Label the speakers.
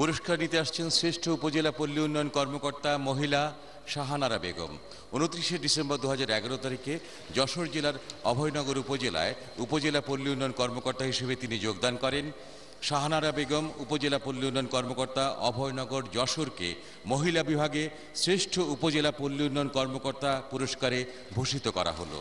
Speaker 1: পুরস্কার নিতে আসছেন শ্রেষ্ঠ উপজেলা পল্লী উন্নয়ন কর্মকর্তা মহিলা শাহানারা বেগম উনত্রিশে ডিসেম্বর দু তারিখে যশোর জেলার অভয়নগর উপজেলায় উপজেলা পল্লী উন্নয়ন কর্মকর্তা হিসেবে তিনি যোগদান করেন শাহানারা বেগম উপজেলা পল্লী উন্নয়ন কর্মকর্তা অভয়নগর যশোরকে মহিলা বিভাগে শ্রেষ্ঠ উপজেলা পল্লী উন্নয়ন কর্মকর্তা পুরস্কারে ভূষিত করা হলো